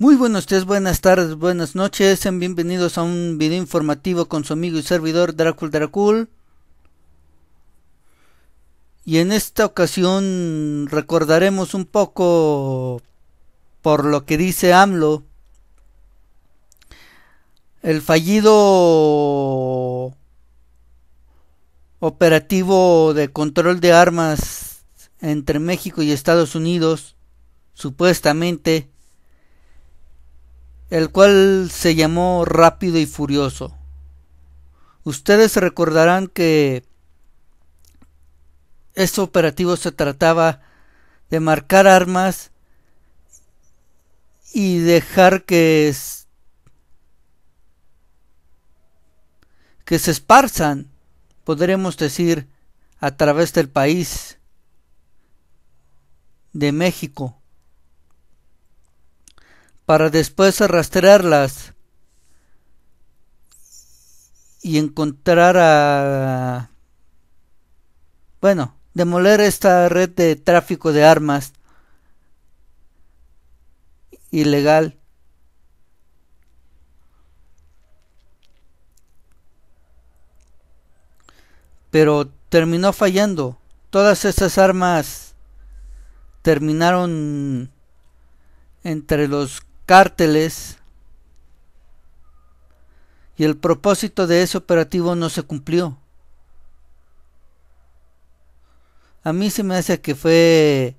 Muy buenos días, buenas tardes, buenas noches, sean bienvenidos a un video informativo con su amigo y servidor Dracul Dracul. Y en esta ocasión recordaremos un poco por lo que dice AMLO. El fallido operativo de control de armas entre México y Estados Unidos, supuestamente el cual se llamó Rápido y Furioso. Ustedes recordarán que este operativo se trataba de marcar armas y dejar que, que se esparzan, podremos decir, a través del país de México para después arrastrarlas y encontrar a... Bueno, demoler esta red de tráfico de armas ilegal. Pero terminó fallando. Todas esas armas terminaron entre los cárteles, y el propósito de ese operativo no se cumplió. A mí se me hace que fue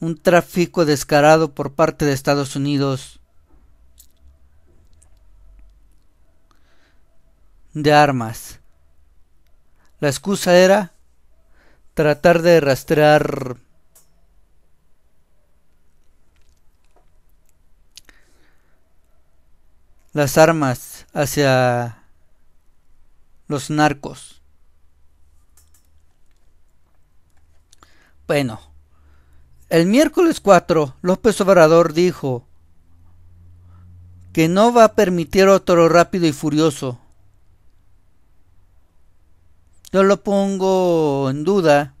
un tráfico descarado por parte de Estados Unidos de armas. La excusa era tratar de rastrear las armas hacia los narcos. Bueno, el miércoles 4, López Obrador dijo que no va a permitir otro rápido y furioso. Yo lo pongo en duda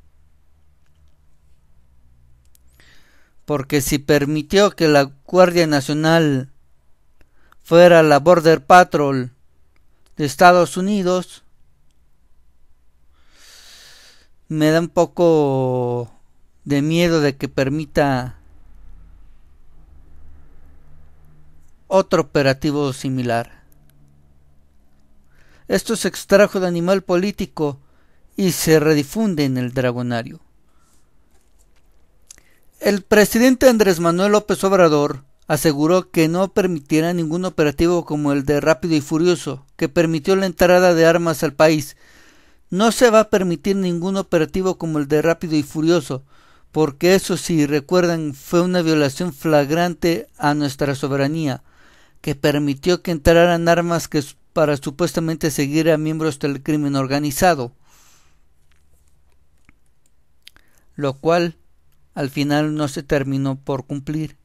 porque si permitió que la Guardia Nacional fuera la Border Patrol de Estados Unidos, me da un poco de miedo de que permita otro operativo similar. Esto se extrajo de animal político y se redifunde en el dragonario. El presidente Andrés Manuel López Obrador aseguró que no permitirá ningún operativo como el de Rápido y Furioso, que permitió la entrada de armas al país. No se va a permitir ningún operativo como el de Rápido y Furioso, porque eso, si recuerdan, fue una violación flagrante a nuestra soberanía, que permitió que entraran armas que para supuestamente seguir a miembros del crimen organizado. Lo cual al final no se terminó por cumplir.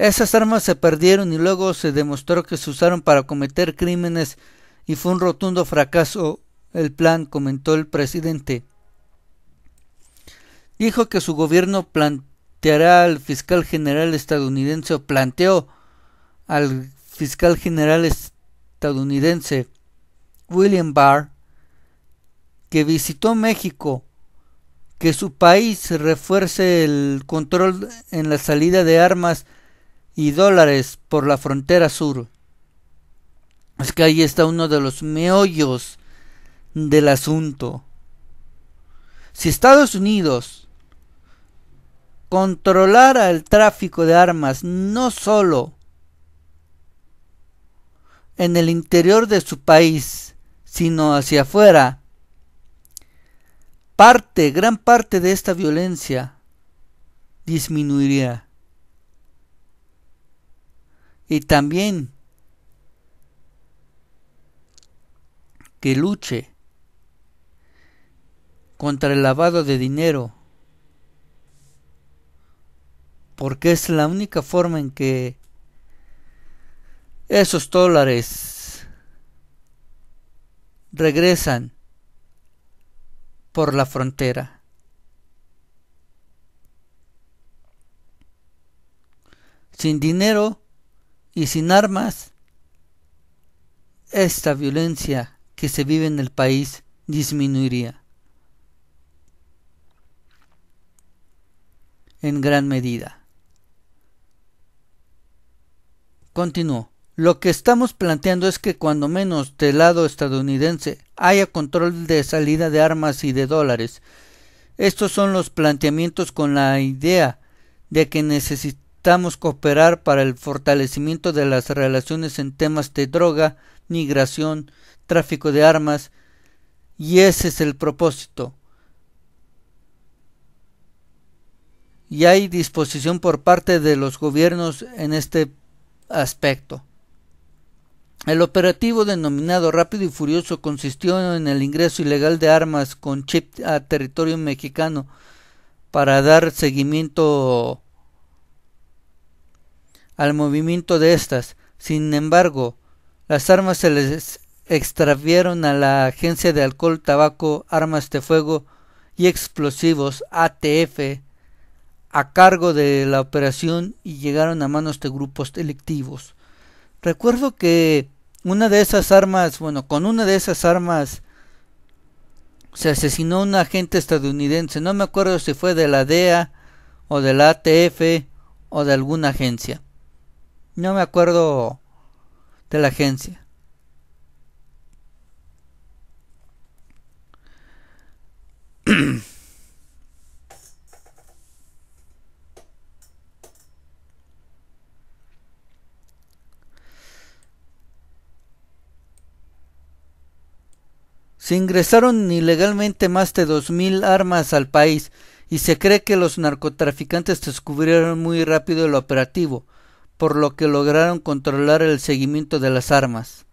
Esas armas se perdieron y luego se demostró que se usaron para cometer crímenes y fue un rotundo fracaso el plan, comentó el presidente. Dijo que su gobierno planteará al fiscal general estadounidense o planteó al fiscal general estadounidense William Barr que visitó México que su país refuerce el control en la salida de armas y dólares por la frontera sur. Es que ahí está uno de los meollos del asunto. Si Estados Unidos controlara el tráfico de armas no solo en el interior de su país, sino hacia afuera, parte, gran parte de esta violencia disminuiría y también que luche contra el lavado de dinero, porque es la única forma en que esos dólares regresan por la frontera. Sin dinero y sin armas, esta violencia que se vive en el país disminuiría en gran medida. Continúo. Lo que estamos planteando es que cuando menos del lado estadounidense haya control de salida de armas y de dólares. Estos son los planteamientos con la idea de que necesitamos necesitamos cooperar para el fortalecimiento de las relaciones en temas de droga, migración, tráfico de armas, y ese es el propósito. Y hay disposición por parte de los gobiernos en este aspecto. El operativo denominado Rápido y Furioso consistió en el ingreso ilegal de armas con chip a territorio mexicano para dar seguimiento al movimiento de estas, Sin embargo, las armas se les extraviaron a la Agencia de Alcohol, Tabaco, Armas de Fuego y Explosivos ATF a cargo de la operación y llegaron a manos de grupos delictivos. Recuerdo que una de esas armas, bueno, con una de esas armas se asesinó un agente estadounidense, no me acuerdo si fue de la DEA o de la ATF o de alguna agencia. No me acuerdo de la agencia. Se ingresaron ilegalmente más de 2.000 armas al país y se cree que los narcotraficantes descubrieron muy rápido el operativo por lo que lograron controlar el seguimiento de las armas.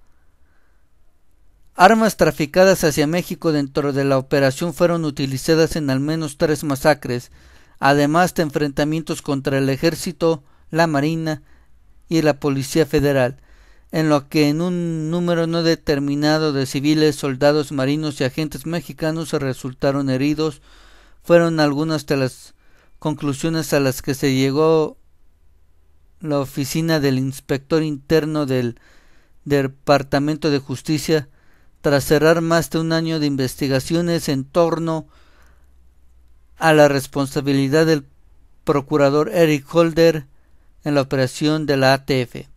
Armas traficadas hacia México dentro de la operación fueron utilizadas en al menos tres masacres, además de enfrentamientos contra el ejército, la marina y la policía federal, en lo que en un número no determinado de civiles, soldados, marinos y agentes mexicanos resultaron heridos, fueron algunas de las conclusiones a las que se llegó la oficina del inspector interno del Departamento de Justicia tras cerrar más de un año de investigaciones en torno a la responsabilidad del procurador Eric Holder en la operación de la ATF.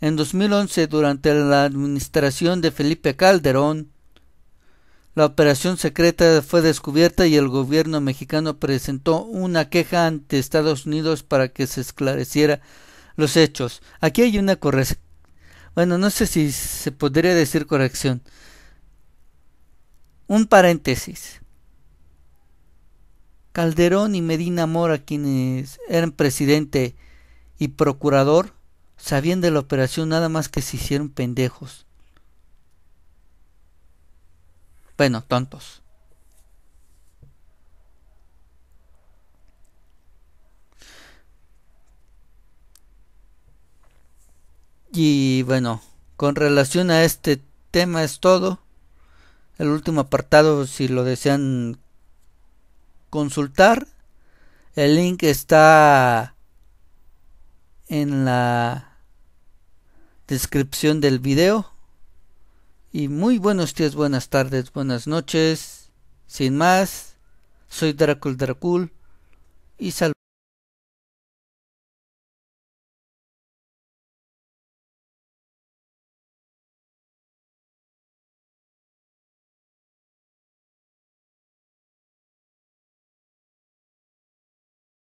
En 2011, durante la administración de Felipe Calderón, la operación secreta fue descubierta y el gobierno mexicano presentó una queja ante Estados Unidos para que se esclareciera los hechos. Aquí hay una corrección. Bueno, no sé si se podría decir corrección. Un paréntesis. Calderón y Medina Mora, quienes eran presidente y procurador, sabían de la operación nada más que se hicieron pendejos. Bueno, tontos. Y bueno, con relación a este tema es todo. El último apartado, si lo desean consultar, el link está en la descripción del video. Y muy buenos días, buenas tardes, buenas noches. Sin más, soy Dracul Dracul y